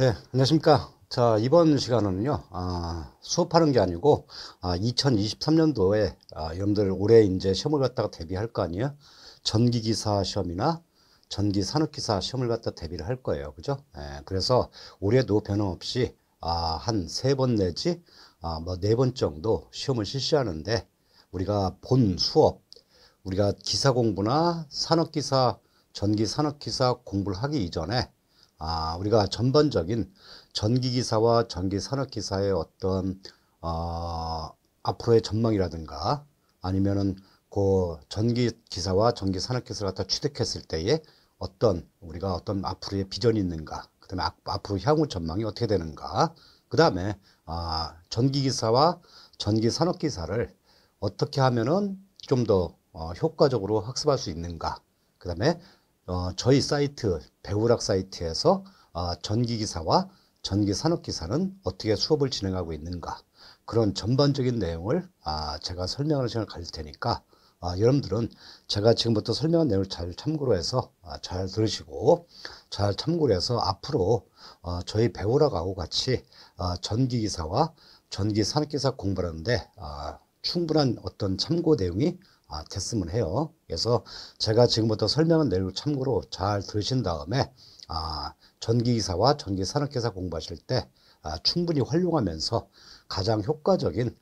네, 안녕하십니까. 자, 이번 시간은요, 아, 수업하는 게 아니고, 아, 2023년도에, 아, 여러분들 올해 이제 시험을 갖다가 대비할 거 아니에요? 전기기사 시험이나 전기산업기사 시험을 갖다 대비를 할 거예요. 그죠? 예, 그래서 올해도 변함없이, 아, 한 세 번 내지, 아, 뭐 네 번 정도 시험을 실시하는데, 우리가 본 수업, 우리가 기사 공부나 산업기사, 전기산업기사 공부를 하기 이전에, 아, 우리가 전반적인 전기기사와 전기산업기사의 어떤 어, 앞으로의 전망이라든가 아니면은 그 전기기사와 전기산업기사를 갖다 취득했을 때에 어떤 우리가 어떤 앞으로의 비전이 있는가 그 다음에 앞으로 향후 전망이 어떻게 되는가 그 다음에 아, 전기기사와 전기산업기사를 어떻게 하면은 좀 더 어, 효과적으로 학습할 수 있는가 그 다음에 어, 저희 사이트 배우락 사이트에서 어, 전기기사와 전기산업기사는 어떻게 수업을 진행하고 있는가 그런 전반적인 내용을 아, 제가 설명하는 시간을 가질 테니까 아, 여러분들은 제가 지금부터 설명한 내용을 잘 참고로 해서 아, 잘 들으시고 잘 참고로 해서 앞으로 아, 저희 배우락하고 같이 아, 전기기사와 전기산업기사 공부하는데 아, 충분한 어떤 참고 내용이 됐으면 아, 해요. 그래서 제가 지금부터 설명한 내용을 참고로 잘 들으신 다음에 아, 전기기사와 전기산업기사 공부하실 때 아, 충분히 활용하면서 가장 효과적인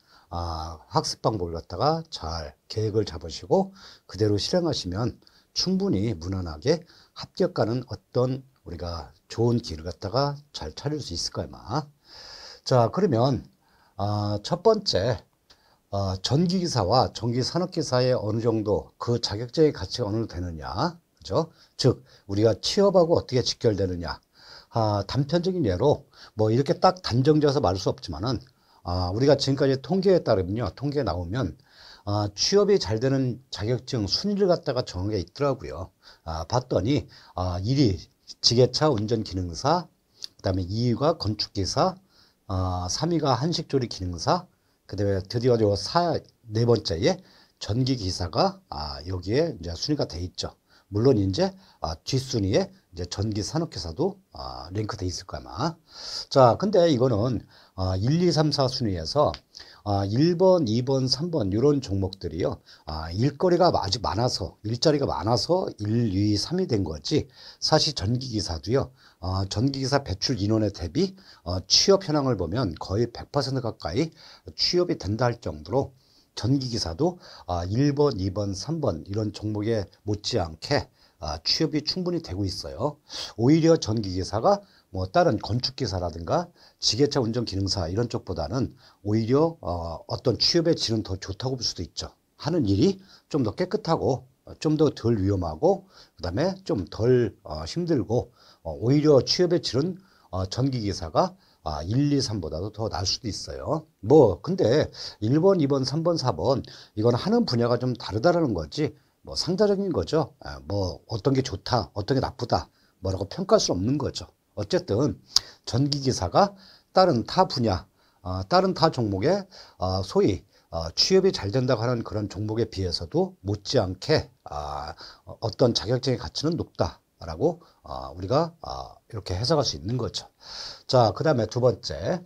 학습 방법을 갖다가 잘 계획을 잡으시고 그대로 실행하시면 충분히 무난하게 합격하는 어떤 우리가 좋은 길을 갖다가 잘 찾을 수 있을 거야, 마. 자, 그러면, 첫 번째, 어, 전기기사와 전기산업기사의 어느 정도 그 자격증의 가치가 어느 정도 되느냐 그죠? 즉 우리가 취업하고 어떻게 직결되느냐 아, 단편적인 예로 뭐 이렇게 딱 단정지어서 말할 수 없지만은 아, 우리가 지금까지 통계에 따르면요 통계에 나오면 아, 취업이 잘 되는 자격증 순위를 갖다가 정한 게 있더라고요 아, 봤더니 아, 1위 지게차 운전기능사 그 다음에 2위가 건축기사 아, 3위가 한식조리기능사 그다음에 드디어 요사네 번째에 전기 기사가 아 여기에 이제 순위가 돼 있죠. 물론 이제 아, 뒷순위에 이제 전기 산업기사도 아, 랭크돼 있을 거야 아마. 자, 근데 이거는 아, 1, 2, 3, 4 순위에서 아, 1번, 2번, 3번 이런 종목들이요. 아, 일거리가 아주 많아서 일자리가 많아서 1, 2, 3이 된 거지. 사실 전기기사도요. 어, 전기기사 배출 인원에 대비 어, 취업 현황을 보면 거의 100% 가까이 취업이 된다 할 정도로 전기기사도 아, 1번, 2번, 3번 이런 종목에 못지않게 아, 취업이 충분히 되고 있어요. 오히려 전기기사가 뭐 다른 건축기사라든가 지게차 운전 기능사 이런 쪽보다는 오히려 어, 어떤 취업의 질은 더 좋다고 볼 수도 있죠. 하는 일이 좀 더 깨끗하고 어, 좀더 덜 위험하고 그다음에 좀 덜 어, 힘들고 어, 오히려 취업의 질은 어, 전기기사가 아, 1, 2, 3보다도 더 나을 수도 있어요. 뭐 근데 1번, 2번, 3번, 4번 이건 하는 분야가 좀 다르다라는 거지 뭐 상대적인 거죠. 아, 뭐 어떤 게 좋다, 어떤 게 나쁘다 뭐라고 평가할 수 없는 거죠. 어쨌든 전기기사가 다른 타 분야, 어, 다른 타 종목에 어, 소위 어, 취업이 잘 된다고 하는 그런 종목에 비해서도 못지않게 아, 어, 어떤 자격증의 가치는 높다라고 아, 우리가 아, 이렇게 해석할 수 있는 거죠. 자, 그 다음에 두 번째.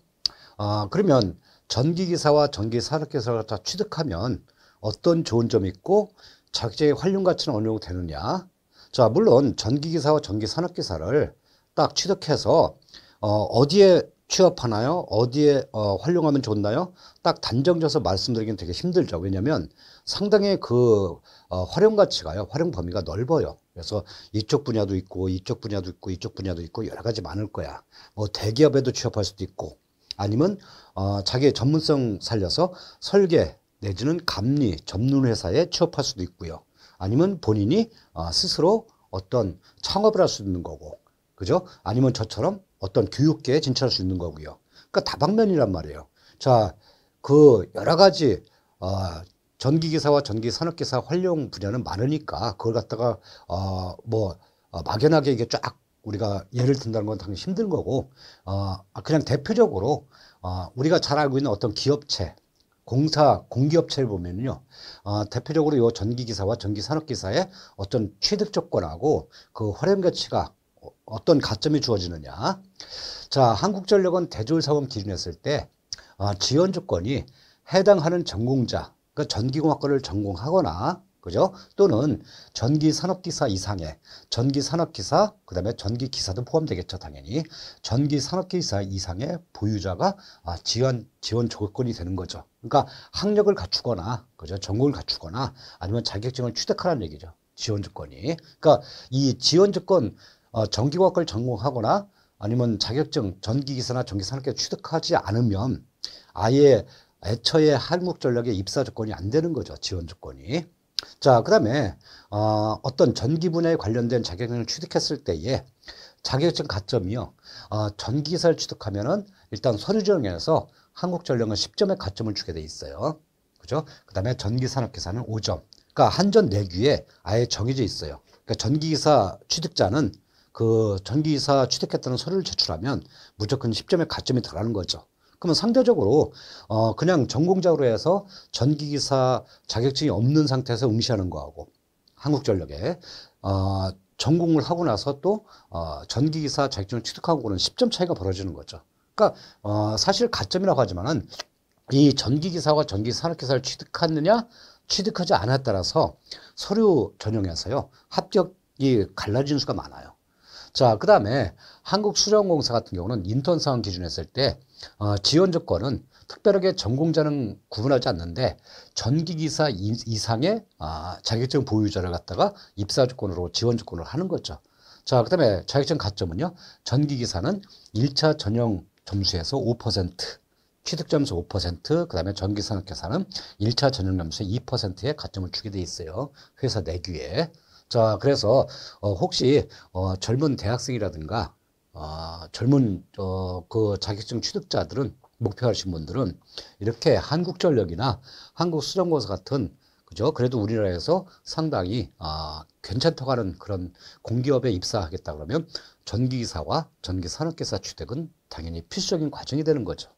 아, 그러면 전기기사와 전기산업기사를 다 취득하면 어떤 좋은 점이 있고 자격증의 활용 가치는 어느 정도 되느냐. 자, 물론 전기기사와 전기산업기사를 딱 취득해서 어, 디에 취업하나요? 어디에 어, 활용하면 좋나요? 딱 단정져서 말씀드리긴 기 되게 힘들죠. 왜냐하면 상당히 그 어, 활용 가치가요, 활용 범위가 넓어요. 그래서 이쪽 분야도 있고, 이쪽 분야도 있고, 이쪽 분야도 있고 여러 가지 많을 거야. 뭐 대기업에도 취업할 수도 있고, 아니면 어, 자기의 전문성 살려서 설계 내지는 감리 전문 회사에 취업할 수도 있고요. 아니면 본인이 어, 스스로 어떤 창업을 할 수 있는 거고 그죠? 아니면 저처럼 어떤 교육계에 진출할 수 있는 거고요. 그러니까 다방면이란 말이에요. 자, 그 여러 가지 어, 전기기사와 전기산업기사 활용 분야는 많으니까 그걸 갖다가 어, 뭐 어, 막연하게 이게 쫙 우리가 예를 든다는 건 당연히 힘든 거고 어, 아, 그냥 대표적으로 어, 우리가 잘 알고 있는 어떤 기업체 공사 공기업체를 보면요 어, 대표적으로 요 전기기사와 전기산업기사의 어떤 취득 조건하고 그 활용 가치가 어떤 가점이 주어지느냐. 자, 한국전력은 대졸 사업 기준했을 때 아, 지원 조건이 해당하는 전공자, 그러니까 전기공학과를 전공하거나 그죠? 또는 전기 산업 기사 이상의 전기 산업 기사 그다음에 전기 기사도 포함되겠죠, 당연히. 전기 산업 기사 이상의 보유자가 아, 지원 지원 조건이 되는 거죠. 그러니까 학력을 갖추거나 그죠? 전공을 갖추거나 아니면 자격증을 취득하라는 얘기죠. 지원 조건이. 그러니까 이 지원 조건 어, 전기과학을 전공하거나 아니면 자격증 전기기사나 전기산업계 취득하지 않으면 아예 애초에 한국전력의 입사 조건이 안 되는 거죠 지원 조건이 자 그다음에 어, 어떤 전기 분야에 관련된 자격증을 취득했을 때에 자격증 가점이요 어, 전기기사를 취득하면은 일단 서류 전형에서 한국전력은 10점의 가점을 주게 돼 있어요 그죠 그다음에 전기산업기사는 5점 그러니까 한전 내규에 아예 정해져 있어요 그러니까 전기기사 취득자는 그 전기기사 취득했다는 서류를 제출하면 무조건 10점의 가점이 들어가는 거죠. 그러면 상대적으로 어 그냥 전공자로 해서 전기기사 자격증이 없는 상태에서 응시하는 거하고 한국전력에 어 전공을 하고 나서 또어 전기기사 자격증을 취득하고는 10점 차이가 벌어지는 거죠. 그러니까 어 사실 가점이라고 하지만은 이 전기기사와 전기산업기사를 취득하느냐 취득하지 않았다라서 서류 전형에서요 합격이 갈라진 수가 많아요. 자, 그 다음에 한국수련공사 같은 경우는 인턴 사원 기준 했을 때 어, 지원 조건은 특별하게 전공자는 구분하지 않는데 전기기사 이상의 아, 자격증 보유자를 갖다가 입사 조건으로 지원 조건을 하는 거죠. 자, 그 다음에 자격증 가점은요. 전기기사는 1차 전형 점수에서 5%, 취득점수 5%, 그 다음에 전기산업계사는 1차 전용점수의 2%의 가점을 주게 돼 있어요. 회사 내규에. 자, 그래서 어, 혹시 어, 젊은 대학생이라든가 어, 젊은 어, 그 자격증 취득자들은 목표하신 분들은 이렇게 한국전력이나 한국수정고사 같은 그죠? 그래도 우리나라에서 상당히 아, 괜찮다고 하는 그런 공기업에 입사하겠다 그러면 전기기사와 전기산업기사 취득은 당연히 필수적인 과정이 되는 거죠.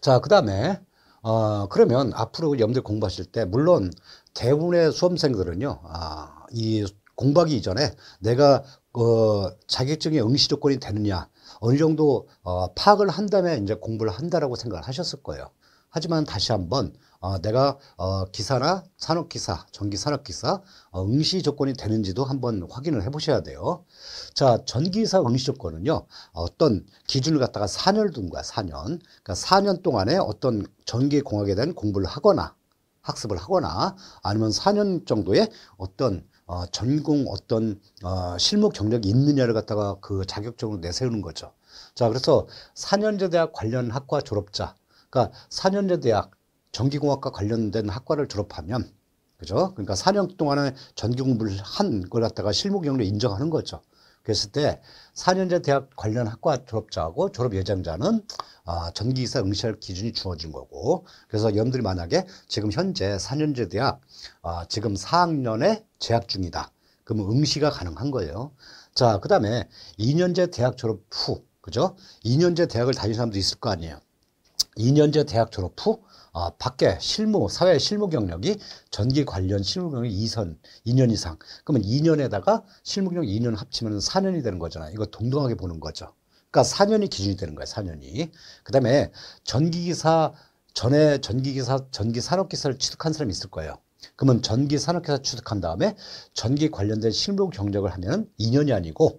자, 그 다음에 어, 그러면 앞으로 염러분들 공부하실 때 물론 대부분의 수험생들은요, 아, 이 공부하기 이전에 내가 그 자격증의 응시 조건이 되느냐 어느 정도 어, 파악을 한 다음에 이제 공부를 한다라고 생각을 하셨을 거예요. 하지만 다시 한번 어, 내가 어, 기사나 산업기사, 전기산업기사 어, 응시 조건이 되는지도 한번 확인을 해보셔야 돼요. 자, 전기사 응시 조건은요, 어떤 기준을 갖다가 4년을 둔 거야, 4년. 그러니까 4년 동안에 어떤 전기공학에 대한 공부를 하거나 학습을 하거나 아니면 4년 정도의 어떤 어, 전공 어떤 어, 실무 경력이 있느냐를 갖다가 그 자격증으로 내세우는 거죠. 자, 그래서 4년제 대학 관련 학과 졸업자, 그러니까 4년제 대학 전기공학과 관련된 학과를 졸업하면 그죠? 그러니까 4년 동안에 전기 공부를 한 걸 갖다가 실무 경력 인정하는 거죠. 그랬을 때 4년제 대학 관련 학과 졸업자하고 졸업 예정자는 아, 전기기사 응시할 기준이 주어진 거고 그래서 여러분들이 만약에 지금 현재 4년제 대학 아, 지금 4학년에 재학 중이다. 그러면 응시가 가능한 거예요. 자, 그 다음에 2년제 대학 졸업 후, 그죠? 2년제 대학을 다닌 사람도 있을 거 아니에요. 2년제 대학 졸업 후 아, 밖에 실무, 사회 실무 경력이 전기 관련 실무 경력이 2선, 2년 이상. 그러면 2년에다가 실무 경력 2년 합치면 4년이 되는 거잖아요. 이거 동등하게 보는 거죠. 그러니까 4년이 기준이 되는 거예요, 4년이. 그 다음에 전기기사, 전에 전기기사, 전기산업기사를 취득한 사람이 있을 거예요. 그러면 전기산업기사 취득한 다음에 전기 관련된 실무 경력을 하면 2년이 아니고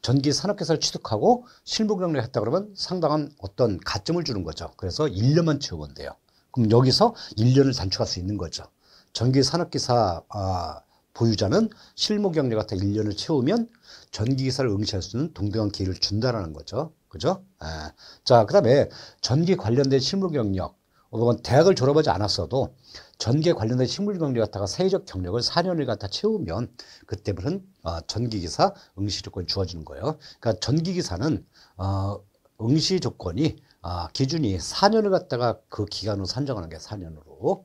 전기 산업기사를 취득하고 실무 경력을 했다 그러면 상당한 어떤 가점을 주는 거죠. 그래서 1년만 채우면 돼요. 그럼 여기서 1년을 단축할 수 있는 거죠. 전기 산업기사 아, 보유자는 실무 경력 같은 1년을 채우면 전기기사를 응시할 수 있는 동등한 기회를 준다라는 거죠. 그죠? 에. 예. 자, 그 다음에 전기 관련된 실무 경력. 혹은 대학을 졸업하지 않았어도 전기에 관련된 실무 경력 같다가 사회적 경력을 4년을 갖다 채우면 그때부터는 어, 전기기사 응시 조건이 주어지는 거예요. 그러니까 전기기사는 어, 응시 조건이 아, 기준이 4년을 갖다가 그 기간으로 산정하는 게 4년으로.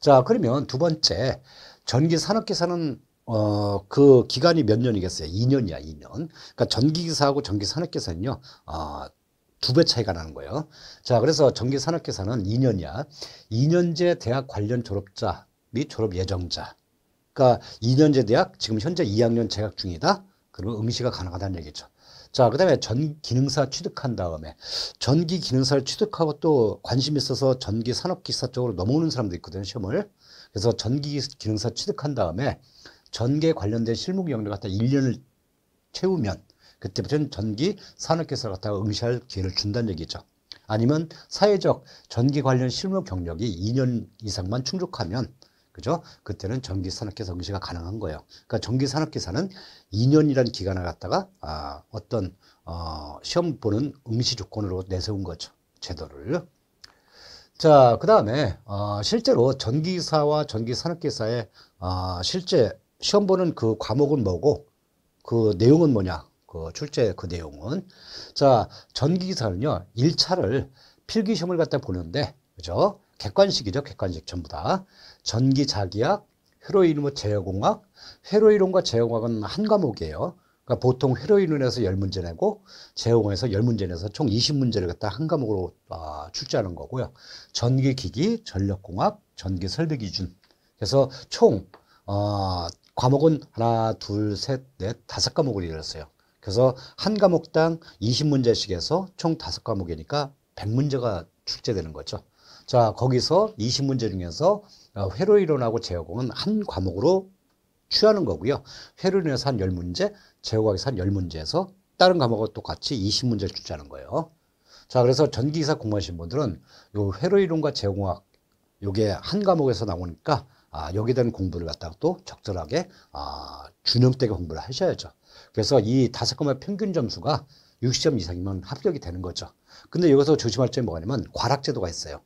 자, 그러면 두 번째, 전기 산업기사는 어, 그 기간이 몇 년이겠어요? 2년이야, 2년. 그러니까 전기기사하고 전기산업기사는요, 아, 두 배 차이가 나는 거예요. 자, 그래서 전기산업기사는 2년이야. 2년제 대학 관련 졸업자 및 졸업 예정자. 그러니까 2년제 대학, 지금 현재 2학년 재학 중이다. 그러면 응시가 가능하다는 얘기죠. 자, 그 다음에 전기능사 취득한 다음에 전기 기능사를 취득하고 또 관심 있어서 전기 산업기사 쪽으로 넘어오는 사람도 있거든요, 시험을. 그래서 전기 기능사 취득한 다음에 전개 관련된 실무 경력을 갖다 1년을 채우면 그때부터는 전기 산업기사를 갖다가 응시할 기회를 준다는 얘기죠. 아니면 사회적 전기 관련 실무 경력이 2년 이상만 충족하면 그죠? 그때는 전기 산업기사 응시가 가능한 거예요. 그러니까 전기 산업기사는 2년이란 기간을 갖다가 아, 어떤 어, 시험 보는 응시 조건으로 내세운 거죠. 제도를. 자, 그 다음에 어, 실제로 전기사와 전기산업기사의 어, 실제 시험 보는 그 과목은 뭐고 그 내용은 뭐냐? 그 출제 그 내용은 자 전기기사는요 1차를 필기시험을 갖다 보는데 그죠? 객관식이죠. 객관식 전부 다. 전기자기학, 헤로이론 제어공학, 헤로이론과 제어공학은 한 과목이에요. 그러니까 보통 헤로이론에서 열문제 내고 제어공에서 학 열문제 내서 총 이십 문제를 갖다 한 과목으로 아, 출제하는 거고요. 전기기기, 전력공학, 전기설비기준. 그래서 총 어, 과목은 하나, 둘, 셋, 넷, 다섯 과목을 이뤘어요. 그래서 한 과목당 이십 문제씩 해서 총 다섯 과목이니까 백문제가 출제되는 거죠. 자, 거기서 20문제 중에서 어, 회로 이론하고 제어공은 한 과목으로 취하는 거고요. 회로 이론에서 한 10문제, 제어공에서 한 10문제에서 다른 과목하고 똑같이 20문제를 출제하는 거예요. 자, 그래서 전기기사 공부하신 분들은 요 회로 이론과 제어공학 요게 한 과목에서 나오니까 아, 여기에 대한 공부를 갖다가 또 적절하게 아, 준염되게 공부를 하셔야죠. 그래서 이 다섯 과목 의 평균 점수가 60점 이상이면 합격이 되는 거죠. 근데 여기서 조심할 점이 뭐냐면 과락제도가 있어요.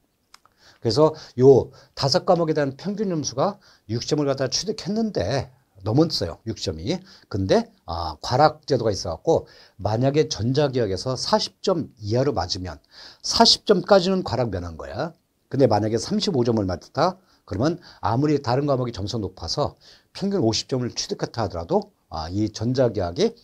그래서 요 다섯 과목에 대한 평균 점수가 6점을 갖다 취득했는데 넘었어요. 6점이. 근데 아, 과락 제도가 있어 갖고 만약에 전자기학에서 40점 이하로 맞으면 40점까지는 과락 면한 거야. 근데 만약에 35점을 맞았다. 그러면 아무리 다른 과목이 점수가 높아서 평균 50점을 취득했다 하더라도 아, 이 전자기학이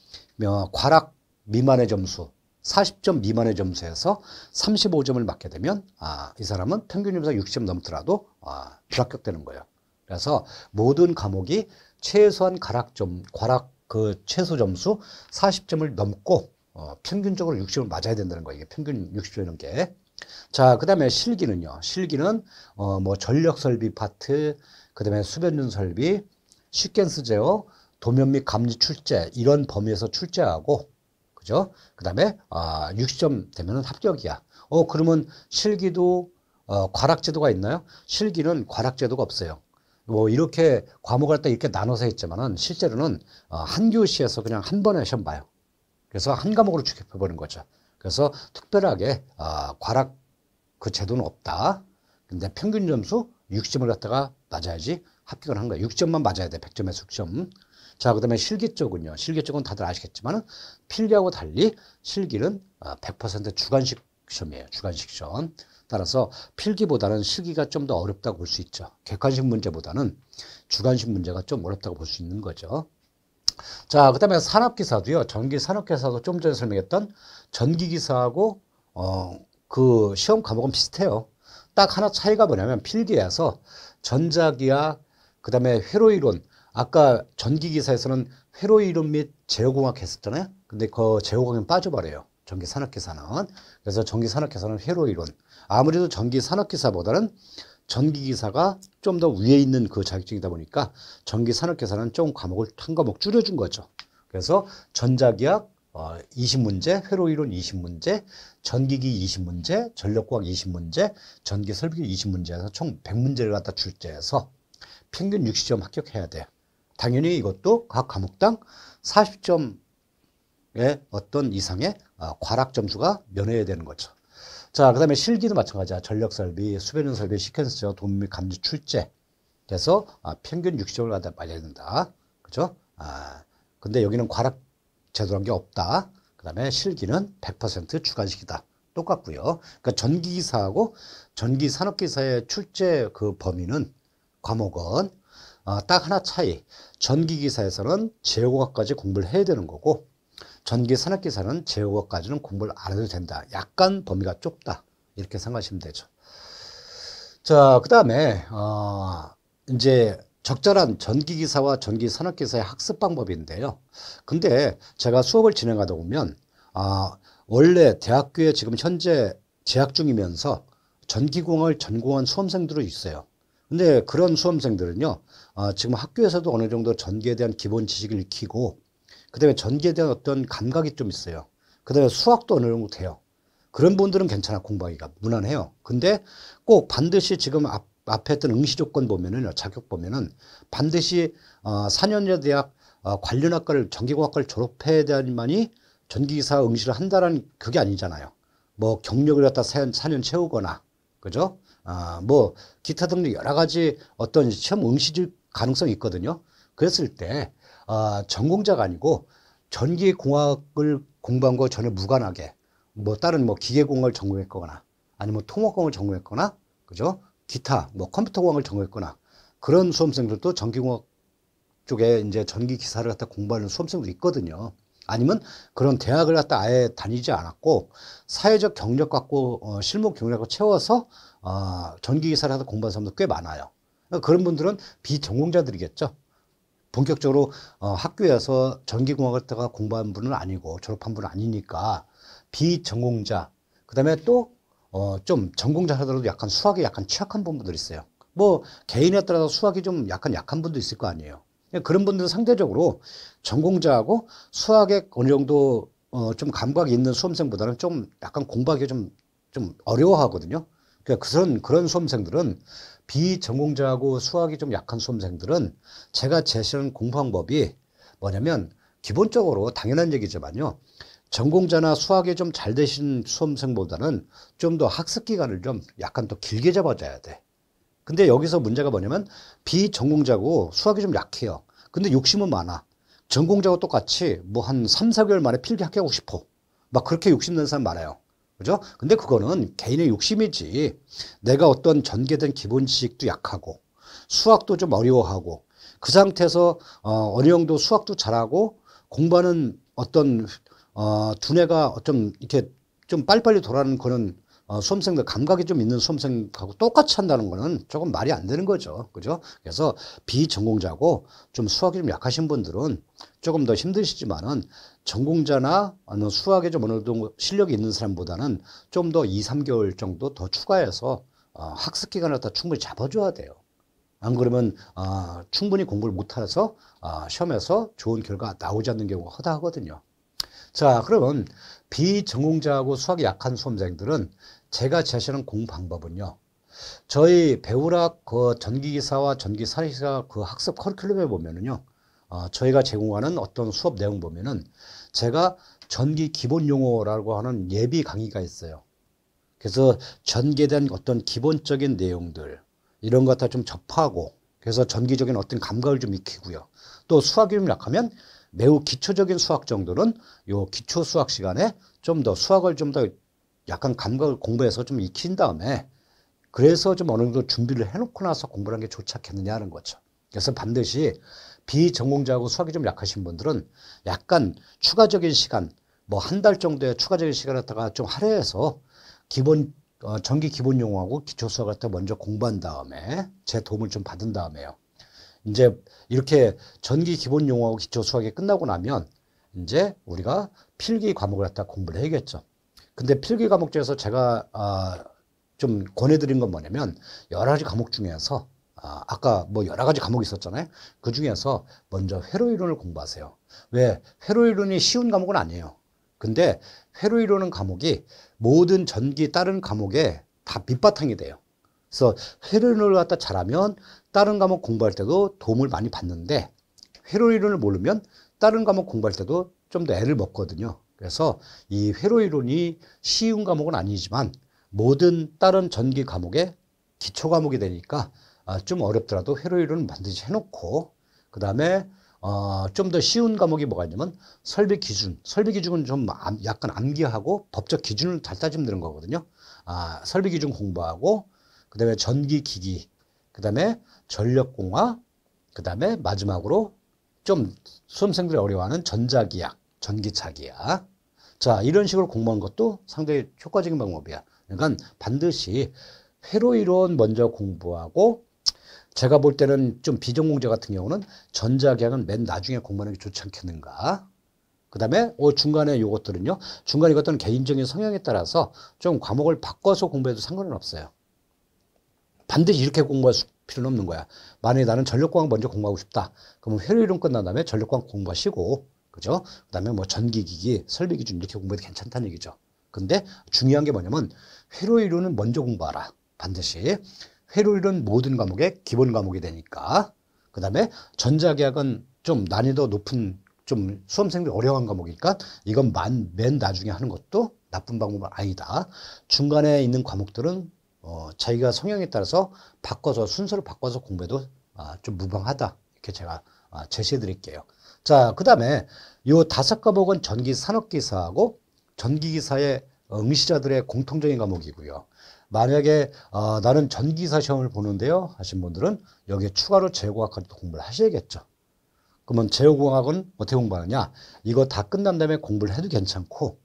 과락 미만의 점수 40점 미만의 점수에서 35점을 맞게 되면 아, 이 사람은 평균 점수가 60점 넘더라도 아, 불합격되는 거예요. 그래서 모든 과목이 최소한 가락점, 과락 그 최소 점수 40점을 넘고 어, 평균적으로 60점을 맞아야 된다는 거예요. 이게 평균 60점이라는 게. 자, 그 다음에 실기는요. 실기는 어, 뭐 전력 설비 파트, 그 다음에 수변전 설비, 식퀀스 제어, 도면 및 감리 출제 이런 범위에서 출제하고 그죠? 그 다음에 아, 60점 되면 합격이야. 어 그러면 실기도 어, 과락제도가 있나요? 실기는 과락제도가 없어요. 뭐 이렇게 과목을 때 이렇게 나눠서 했지만은 실제로는 어, 한 교시에서 그냥 한 번에 시험 봐요. 그래서 한 과목으로 축협해 보는 거죠. 그래서 특별하게 어, 과락 그 제도는 없다. 근데 평균 점수 60점을 갖다가 맞아야지 합격을 한거야요 6점만 맞아야 돼. 100점에서 6점. 자, 그 다음에 실기 쪽은요. 실기 쪽은 다들 아시겠지만 필기하고 달리 실기는 100% 아, 주관식 시험이에요. 주관식 시험. 따라서 필기보다는 실기가 좀 더 어렵다고 볼 수 있죠. 객관식 문제보다는 주관식 문제가 좀 어렵다고 볼 수 있는 거죠. 자, 그 다음에 산업기사도요. 전기 산업기사도 좀 전에 설명했던 전기기사하고 어, 그 시험 과목은 비슷해요. 딱 하나 차이가 뭐냐면 필기에서 전자기하, 그 다음에 회로이론, 아까 전기기사에서는 회로이론 및 제어공학 했었잖아요. 근데 그 제어공학은 빠져버려요. 전기산업기사는. 그래서 전기산업기사는 회로이론. 아무래도 전기산업기사보다는 전기기사가 좀 더 위에 있는 그 자격증이다 보니까 전기산업기사는 좀 과목을 한 과목 줄여준 거죠. 그래서 전자기학 어, 20문제, 회로이론 20문제, 전기기 20문제, 전력과학 20문제, 전기설비기 20문제에서 총 100문제를 갖다 출제해서 평균 60점 합격해야 돼요. 당연히 이것도 각 과목당 40점의 어떤 이상의 어, 과락 점수가 면해야 되는 거죠. 자, 그 다음에 실기도 마찬가지야. 전력 설비, 수변형 설비, 시퀀스 도움 및 감지 출제. 그래서 아, 평균 60점을 받아 야 된다. 그죠? 아, 근데 여기는 과락 제도란 게 없다. 그 다음에 실기는 100% 주관식이다. 똑같고요. 그러니까 전기기사하고 전기산업기사의 출제 그 범위는 과목은 아, 딱 하나 차이. 전기기사에서는 제어고까지 공부를 해야 되는 거고 전기 산업기사는 제어고까지는 공부를 안 해도 된다. 약간 범위가 좁다. 이렇게 생각하시면 되죠. 자, 그 다음에 어, 이제 적절한 전기기사와 전기산업기사의 학습 방법인데요. 근데 제가 수업을 진행하다 보면 아, 원래 대학교에 지금 현재 재학 중이면서 전기공학을 전공한 수험생들이 있어요. 근데 그런 수험생들은요. 아, 지금 학교에서도 어느 정도 전기에 대한 기본 지식을 익히고 그다음에 전기에 대한 어떤 감각이 좀 있어요. 그다음에 수학도 어느 정도 돼요. 그런 분들은 괜찮아 공부하기가 무난해요. 근데 꼭 반드시 지금 앞, 앞에 했던 응시 조건 보면은 자격 보면은 반드시 어, 4년여 대학 어, 관련 학과를 전기공학과를 졸업해야 되만이 전기기사 응시를 한다라는 그게 아니잖아요. 뭐 경력을 갖다 4년, 4년 채우거나 그죠? 아, 뭐 기타 등등 여러 가지 어떤 시험 응시 가능성이 있거든요. 그랬을 때 아, 전공자가 아니고 전기공학을 공부한 거 전혀 무관하게 뭐 다른 뭐 기계공학을 전공했거나 아니면 통합공학을 전공했거나 그죠? 기타 뭐 컴퓨터공학을 전공했거나 그런 수험생들도 전기공학 쪽에 이제 전기 기사를 갖다 공부하는 수험생도 있거든요. 아니면 그런 대학을 갖다 아예 다니지 않았고 사회적 경력 갖고 어, 실무 경력을 채워서 어, 전기 기사를 갖다 공부한 사람도 꽤 많아요. 그런 분들은 비전공자들이겠죠. 본격적으로 어, 학교에서 전기공학을 다가 공부한 분은 아니고 졸업한 분은 아니니까 비전공자 그 다음에 또 어, 좀 전공자 하더라도 약간 수학에 약간 취약한 분들 있어요. 뭐 개인에 따라서 수학이 좀 약간 약한 분도 있을 거 아니에요. 그런 분들은 상대적으로 전공자하고 수학에 어느 정도 어, 좀 감각이 있는 수험생보다는 좀 약간 공부하기 좀, 좀 어려워하거든요. 그러니까 그런, 그런 수험생들은 비전공자하고 수학이 좀 약한 수험생들은 제가 제시한 공부 방법이 뭐냐면 기본적으로 당연한 얘기지만요. 전공자나 수학이 좀 잘 되신 수험생보다는 좀 더 학습 기간을 좀 약간 더 길게 잡아줘야 돼. 근데 여기서 문제가 뭐냐면 비전공자고 수학이 좀 약해요. 근데 욕심은 많아. 전공자와 똑같이 뭐 한 3, 4개월 만에 필기 합격하고 싶어. 막 그렇게 욕심낸 사람 많아요. 그죠? 근데 그거는 개인의 욕심이지. 내가 어떤 전개된 기본 지식도 약하고 수학도 좀 어려워하고 그 상태에서 어, 어느 정도 수학도 잘하고 공부하는 어떤 어, 두뇌가 좀 이렇게 좀 빨리빨리 돌아가는 거는 어, 수험생들 감각이 좀 있는 수험생하고 똑같이 한다는 거는 조금 말이 안 되는 거죠. 그죠? 그래서 비전공자고 좀 수학이 좀 약하신 분들은 조금 더 힘드시지만은 전공자나 어느 수학에 좀 어느 정도 실력이 있는 사람보다는 좀 더 2, 3개월 정도 더 추가해서 어, 학습 기간을 다 충분히 잡아줘야 돼요. 안 그러면 어, 충분히 공부를 못해서 어, 시험에서 좋은 결과 나오지 않는 경우가 허다하거든요. 자, 그러면 비전공자하고 수학이 약한 수험생들은 제가 제시하는 공 방법은요. 저희 배우락 그 전기기사와 전기사기사 그 학습 커리큘럼에 보면은요. 아, 저희가 제공하는 어떤 수업 내용 보면은 제가 전기 기본 용어라고 하는 예비 강의가 있어요. 그래서 전기에 대한 어떤 기본적인 내용들 이런 것다 좀 접하고 그래서 전기적인 어떤 감각을 좀 익히고요. 또 수학이 좀 약하면 매우 기초적인 수학 정도는 요 기초 수학 시간에 좀 더 수학을 좀 더 약간 감각을 공부해서 좀 익힌 다음에 그래서 좀 어느 정도 준비를 해놓고 나서 공부하는 게 좋지 않겠느냐는 하 거죠. 그래서 반드시 비전공자하고 수학이 좀 약하신 분들은 약간 추가적인 시간, 뭐 한 달 정도의 추가적인 시간을 갖다가 좀 할애해서 기본 어, 전기 기본 용어하고 기초 수학 갖다 먼저 공부한 다음에 제 도움을 좀 받은 다음에요. 이제 이렇게 전기 기본 용어하고 기초 수학이 끝나고 나면 이제 우리가 필기 과목을 갖다 공부를 해야겠죠. 근데 필기 과목 중에서 제가 아, 좀 권해드린 건 뭐냐면 여러 가지 과목 중에서 아, 아까 뭐 여러 가지 과목이 있었잖아요. 그 중에서 먼저 회로이론을 공부하세요. 왜? 회로이론이 쉬운 과목은 아니에요. 근데 회로이론은 과목이 모든 전기 다른 과목에 다 밑바탕이 돼요. 그래서 회로이론을 갖다 잘하면 다른 과목 공부할 때도 도움을 많이 받는데 회로이론을 모르면 다른 과목 공부할 때도 좀 더 애를 먹거든요. 그래서 이 회로이론이 쉬운 과목은 아니지만 모든 다른 전기 과목의 기초 과목이 되니까 아, 좀 어렵더라도 회로율은 반드시 해놓고 그 다음에 어, 좀 더 쉬운 과목이 뭐가 있냐면 설비 기준. 설비 기준은 좀 약간 암기하고 법적 기준을 잘 따지면 되는 거거든요. 아, 설비 기준 공부하고 그 다음에 전기 기기, 그 다음에 전력공화그 다음에 마지막으로 좀 수험생들이 어려워하는 전자기학, 전기차기학. 자, 이런 식으로 공부하는 것도 상당히 효과적인 방법이야. 그러니까 반드시 회로이론 먼저 공부하고 제가 볼 때는 좀 비전공자 같은 경우는 전자계약은 맨 나중에 공부하는 게 좋지 않겠는가. 그 다음에 어, 중간에 요것들은요. 중간 이것들은 개인적인 성향에 따라서 좀 과목을 바꿔서 공부해도 상관은 없어요. 반드시 이렇게 공부할 필요는 없는 거야. 만약에 나는 전력공학 먼저 공부하고 싶다. 그러면 회로이론 끝난 다음에 전력공학 공부하시고 그죠? 그 다음에 뭐 전기기기, 설비기준 이렇게 공부해도 괜찮다는 얘기죠. 근데 중요한 게 뭐냐면 회로이론은 먼저 공부하라. 반드시. 회로율은 모든 과목의 기본 과목이 되니까 그 다음에 전자계약은 좀 난이도 높은 좀 수험생들이 어려운 과목이니까 이건 만, 맨 나중에 하는 것도 나쁜 방법은 아니다. 중간에 있는 과목들은 어, 자기가 성향에 따라서 바꿔서 순서를 바꿔서 공부해도 아, 좀 무방하다. 이렇게 제가 아, 제시해 드릴게요. 자, 그 다음에 요 다섯 과목은 전기 산업기사하고 전기기사의 응시자들의 공통적인 과목이고요. 만약에 아, 나는 전기사 시험을 보는데요 하신 분들은 여기에 추가로 제어공학까지도 공부를 하셔야겠죠. 그러면 제어공학은 어떻게 공부하느냐? 이거 다 끝난 다음에 공부를 해도 괜찮고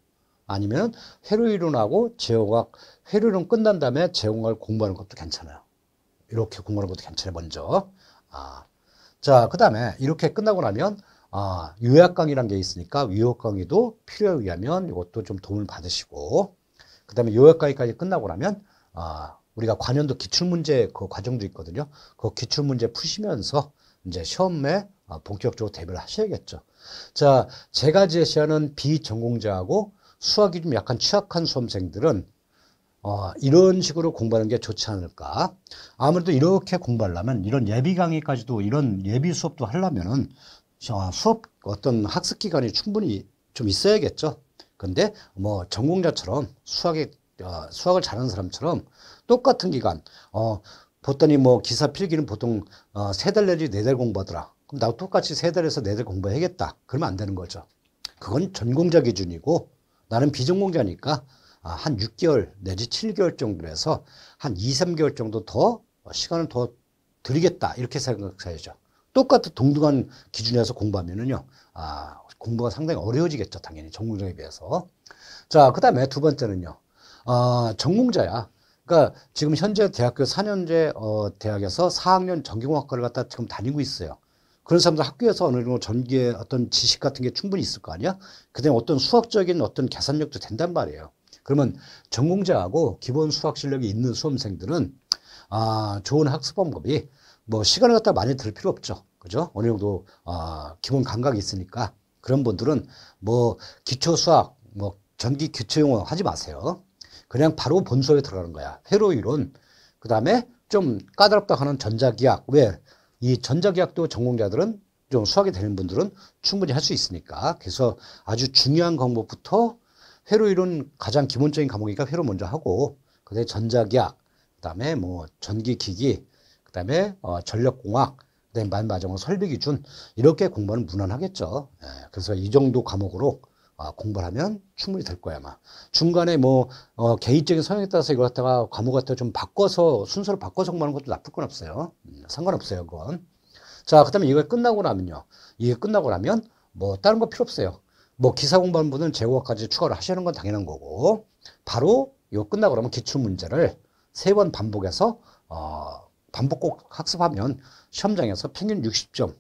아니면 회로이론하고 제어공학 회로이론 끝난 다음에 제어공학을 공부하는 것도 괜찮아요. 이렇게 공부하는 것도 괜찮아요. 먼저 아, 자 그다음에 이렇게 끝나고 나면 아, 요약 강의란 게 있으니까 요약 강의도 필요에 의하면 이것도 좀 도움을 받으시고 그 다음에 요약 강의까지 끝나고 나면 아, 우리가 관연도 기출문제 그 과정도 있거든요. 그 기출문제 푸시면서 이제 시험에 아, 본격적으로 대비를 하셔야겠죠. 자, 제가 제시하는 비전공자하고 수학이 좀 약간 취약한 수험생들은 어, 이런 식으로 공부하는 게 좋지 않을까. 아무래도 이렇게 공부하려면 이런 예비 강의까지도 이런 예비 수업도 하려면은 수업 어떤 학습 기간이 충분히 좀 있어야겠죠. 근데 뭐 전공자처럼 수학에 어, 수학을 잘하는 사람처럼 똑같은 기간 어 보더니 뭐 기사 필기는 보통 어, 세달 내지 네 달 공부하더라. 그럼 나도 똑같이 세 달에서 네 달 공부해야겠다. 그러면 안 되는 거죠. 그건 전공자 기준이고 나는 비전공자니까 아, 한 6개월 내지 7개월 정도 해서 한 2, 3개월 정도 더 시간을 더 드리겠다 이렇게 생각해야죠. 똑같은 동등한 기준에서 공부하면은요, 아, 공부가 상당히 어려워지겠죠. 당연히 전공자에 비해서. 자, 그 다음에 두 번째는요. 아, 전공자야. 그러니까 지금 현재 대학교 4년제 어, 대학에서 4학년 전기공학과를 갖다 지금 다니고 있어요. 그런 사람들 학교에서 어느 정도 전기의 어떤 지식 같은 게 충분히 있을 거 아니야? 그다음에 어떤 수학적인 어떤 계산력도 된단 말이에요. 그러면 전공자하고 기본 수학 실력이 있는 수험생들은 아, 좋은 학습 방법이 뭐 시간을 갖다 많이 들 필요 없죠. 그죠? 어느 정도 아, 기본 감각이 있으니까 그런 분들은 뭐 기초 수학, 뭐 전기 기초 용어 하지 마세요. 그냥 바로 본소에 들어가는 거야. 회로이론. 그 다음에 좀 까다롭다 하는 전자기학. 왜? 이 전자기학도 전공자들은 좀 수학이 되는 분들은 충분히 할 수 있으니까. 그래서 아주 중요한 과목부터 회로이론 가장 기본적인 과목이니까 회로 먼저 하고, 그 다음에 전자기학, 그 다음에 뭐 전기기기, 그 다음에 어, 전력공학, 그 다음에 만마정 설비기준, 이렇게 공부는 하 무난하겠죠. 예, 그래서 이 정도 과목으로 아, 공부를 하면 충분히 될 거야, 아마. 중간에 뭐, 어, 개인적인 성향에 따라서 이걸 갖다가 과목 갖다가 좀 바꿔서, 순서를 바꿔서 공부하는 것도 나쁠 건 없어요. 음, 상관없어요, 그건. 자, 그 다음에 이거 끝나고 나면요. 이게 끝나고 나면 뭐, 다른 거 필요 없어요. 뭐, 기사 공부하는 분은 재고까지 추가를 하시는 건 당연한 거고, 바로 이거 끝나고 나면 기출문제를 세 번 반복해서, 어, 반복 꼭 학습하면 시험장에서 평균 60점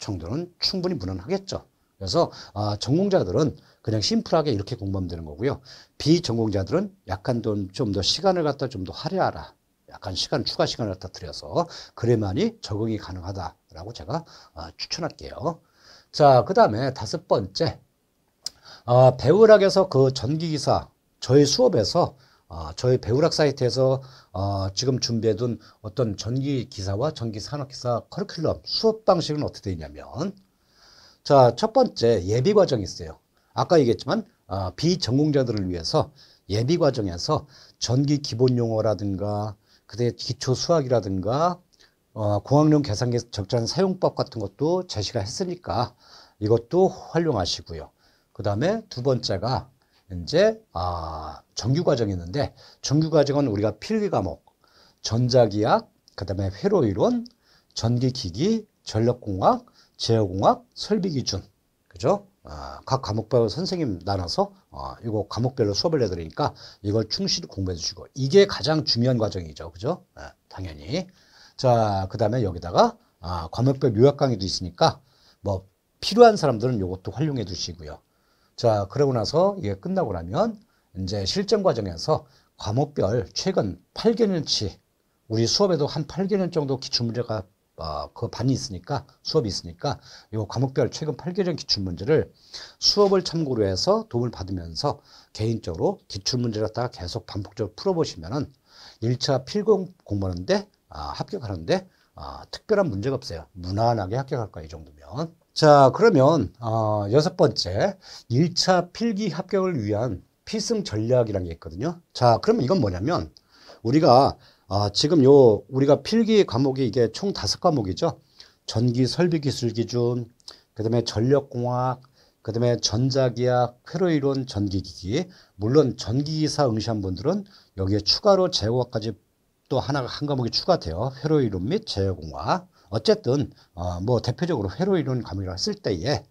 정도는 충분히 무난하겠죠. 그래서 아, 전공자들은 그냥 심플하게 이렇게 공부하면 되는 거고요. 비전공자들은 약간 좀 더 시간을 갖다 좀 더 화려하라. 약간 시간, 추가 시간을 갖다 들여서 그래만이 적응이 가능하다라고 제가 아, 추천할게요. 자, 그 다음에 다섯 번째. 아, 배우락에서 그 전기기사, 저희 수업에서 아, 저희 배우락 사이트에서 아, 지금 준비해둔 어떤 전기기사와 전기산업기사 커리큘럼 수업 방식은 어떻게 되냐면 자, 첫 번째 예비 과정이 있어요. 아까 얘기했지만 아, 비전공자들을 위해서 예비 과정에서 전기 기본 용어라든가 그때 기초 수학이라든가 어, 공학용 계산기 적절한 사용법 같은 것도 제시가 했으니까 이것도 활용하시고요. 그 다음에 두 번째가 이제 아, 정규 과정이 있는데 정규 과정은 우리가 필기 과목, 전자기학, 그 다음에 회로이론, 전기기기, 전력공학, 제어공학 설비 기준 그죠? 어, 각 과목별 선생님 나눠서 어, 이거 과목별로 수업을 해드리니까 이걸 충실히 공부해 주시고 이게 가장 중요한 과정이죠 그죠? 네, 당연히 자그 다음에 여기다가 아, 과목별 요약 강의도 있으니까 뭐 필요한 사람들은 이것도 활용해 두시고요 자 그러고 나서 이게 끝나고 나면 이제 실전 과정에서 과목별 최근 8개년치 우리 수업에도 한 8개년 정도 기출문제가 어, 그 반이 있으니까 수업이 있으니까 요 과목별 최근 8개전 기출문제를 수업을 참고로 해서 도움을 받으면서 개인적으로 기출문제를 갖다가 계속 반복적으로 풀어보시면은 1차 필공 공부하는데 아, 합격하는데 아, 특별한 문제가 없어요. 무난하게 합격할 거야 이 정도면. 자 그러면 어, 여섯 번째 1차 필기 합격을 위한 필승 전략이라는 게 있거든요. 자 그러면 이건 뭐냐면 우리가 아, 지금 요 우리가 필기 과목이 이게 총 다섯 과목이죠. 전기 설비 기술 기준, 그다음에 전력 공학, 그다음에 전자기학, 회로 이론, 전기기기. 물론 전기기사 응시한 분들은 여기에 추가로 제어까지 또 하나 한 과목이 추가돼요. 회로 이론 및 제어 공학. 어쨌든 어, 뭐 대표적으로 회로 이론 과목이라 했을 때에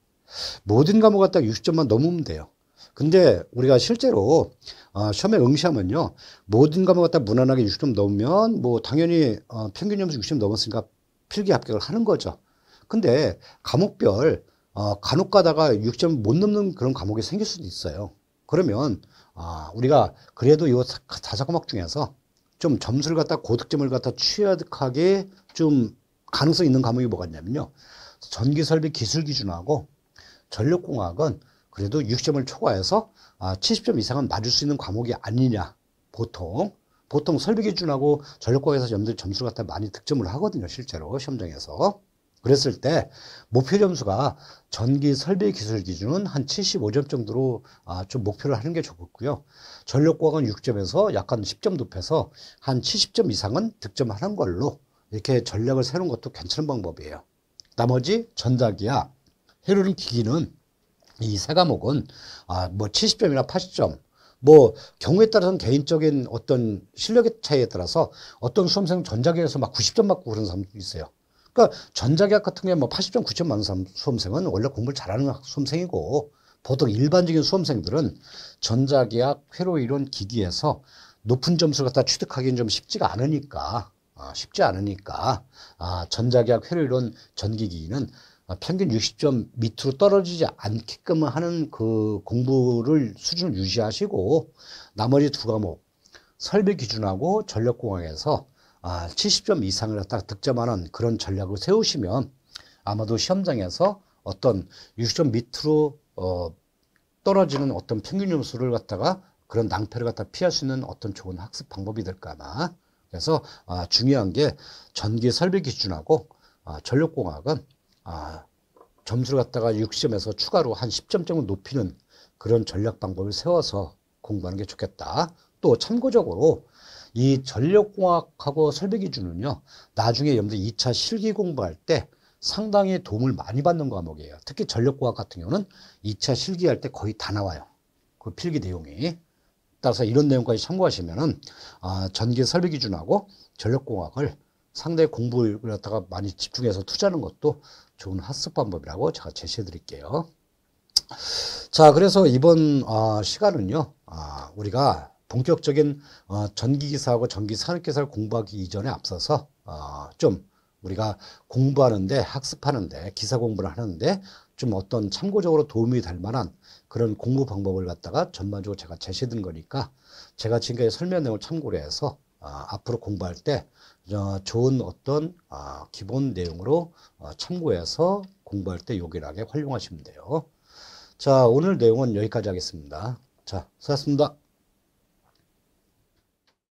모든 과목 갖다 60점만 넘으면 돼요. 근데 우리가 실제로 어, 시험에 응시하면요. 모든 과목 을다 무난하게 60점 넘으면 뭐 당연히 어, 평균 점수 60점 넘었으니까 필기 합격을 하는 거죠. 근데 과목별 어, 간혹 가다가 60점 못 넘는 그런 과목이 생길 수도 있어요. 그러면 아, 우리가 그래도 이 다섯 과목 중에서 좀 점수를 갖다 고득점을 갖다 취약하게 좀 가능성 있는 과목이 뭐가 있냐면요. 전기설비 기술기준하고 전력공학은 그래도 60점을 초과해서 70점 아, 이상은 맞을 수 있는 과목이 아니냐 보통 보통 설비 기준하고 전력과에서 점들 점수 갖다 많이 득점을 하거든요 실제로 시험장에서 그랬을 때 목표 점수가 전기 설비 기술 기준은 한 75점 정도로 아, 좀 목표를 하는 게 좋겠고요 전력과학 은 6점에서 약간 10점 높여서 한 70점 이상은 득점하는 걸로 이렇게 전략을 세운 것도 괜찮은 방법이에요 나머지 전자기야 헤르는 기기는 이세 과목은 아, 뭐 70점이나 80점 뭐 경우에 따라서는 개인적인 어떤 실력의 차이에 따라서 어떤 수험생 전자계에서 막 90점 맞고 그런 사람도 있어요. 그러니까 전자계학 같은 경우에 뭐 80점, 90점 많은 사람, 수험생은 원래 공부를 잘하는 수험생이고 보통 일반적인 수험생들은 전자계학, 회로이론, 기기에서 높은 점수를 갖다 취득하기는 좀 쉽지가 않으니까 아, 쉽지 않으니까 아, 전자계약 회로이론 전기기기는 아, 평균 60점 밑으로 떨어지지 않게끔 하는 그 공부를 수준을 유지하시고 나머지 두 과목 설비 기준하고 전력공학에서 아, 70점 이상을 갖다 득점하는 그런 전략을 세우시면 아마도 시험장에서 어떤 60점 밑으로 어, 떨어지는 어떤 평균 점수를 갖다가 그런 낭패를 갖다 피할 수 있는 어떤 좋은 학습 방법이 될까 나 그래서 아, 중요한 게 전기 설비 기준하고 아, 전력공학은 아, 점수를 갖다가 6점에서 추가로 한 10점 정도 높이는 그런 전략 방법을 세워서 공부하는 게 좋겠다. 또 참고적으로 이 전력공학하고 설비 기준은요, 나중에 여러분들 2차 실기 공부할 때 상당히 도움을 많이 받는 과목이에요. 특히 전력공학 같은 경우는 2차 실기할 때 거의 다 나와요. 그 필기 내용이. 따라서 이런 내용까지 참고하시면은, 아, 전기 설비 기준하고 전력공학을 상대 공부를 갖다가 많이 집중해서 투자하는 것도 좋은 학습 방법이라고 제가 제시해 드릴게요. 자, 그래서 이번 어, 시간은요, 아, 우리가 본격적인 어, 전기기사하고 전기산업기사를 공부하기 이전에 앞서서 어, 좀 우리가 공부하는데 학습하는데 기사 공부를 하는데 좀 어떤 참고적으로 도움이 될 만한 그런 공부 방법을 갖다가 전반적으로 제가 제시해 드린 거니까 제가 지금까지 설명 내용을 참고로 해서 어, 앞으로 공부할 때 어, 좋은 어떤 아, 기본 내용으로 어, 참고해서 공부할 때 요긴하게 활용하시면 돼요. 자, 오늘 내용은 여기까지 하겠습니다. 자, 수고하셨습니다.